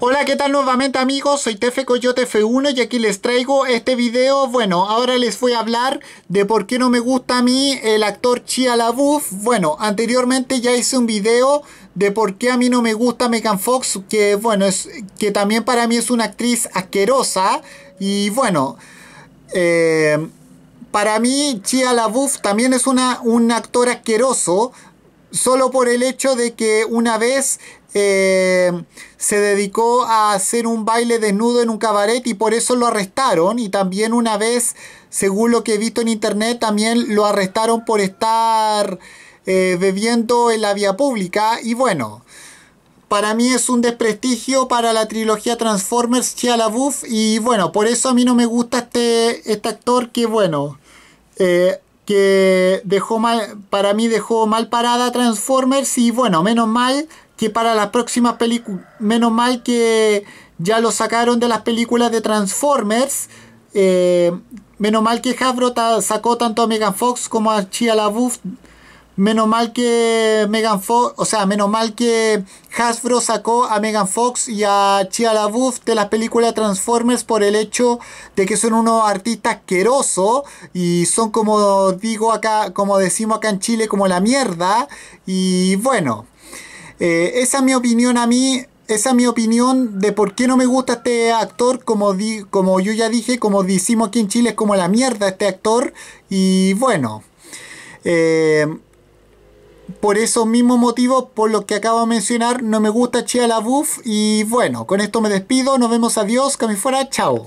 Hola, ¿qué tal nuevamente amigos? Soy Tefe Coyote F1 y aquí les traigo este video. Bueno, ahora les voy a hablar de por qué no me gusta a mí el actor Chia LaBeouf. Bueno, anteriormente ya hice un video de por qué a mí no me gusta Megan Fox, que bueno, es que también para mí es una actriz asquerosa. Y bueno, eh, para mí Chia LaBeouf también es una, un actor asqueroso solo por el hecho de que una vez eh, se dedicó a hacer un baile desnudo en un cabaret y por eso lo arrestaron. Y también una vez, según lo que he visto en internet, también lo arrestaron por estar eh, bebiendo en la vía pública. Y bueno, para mí es un desprestigio para la trilogía Transformers la LaBeouf. Y bueno, por eso a mí no me gusta este, este actor que bueno... Eh, que dejó mal, para mí dejó mal parada Transformers y bueno, menos mal que para las próximas película menos mal que ya lo sacaron de las películas de Transformers, eh, menos mal que Hasbro sacó tanto a Megan Fox como a Chia LaBeouf, menos mal que Megan Fox, o sea, menos mal que Hasbro sacó a Megan Fox y a Chia LaBeouf de las películas Transformers por el hecho de que son unos artistas asquerosos y son como digo acá, como decimos acá en Chile, como la mierda y bueno, eh, esa es mi opinión a mí, esa es mi opinión de por qué no me gusta este actor, como, como yo ya dije, como decimos aquí en Chile, es como la mierda este actor, y bueno, eh, por esos mismos motivos, por los que acabo de mencionar, no me gusta Chia Buff. y bueno, con esto me despido, nos vemos, adiós, que me fuera, chao.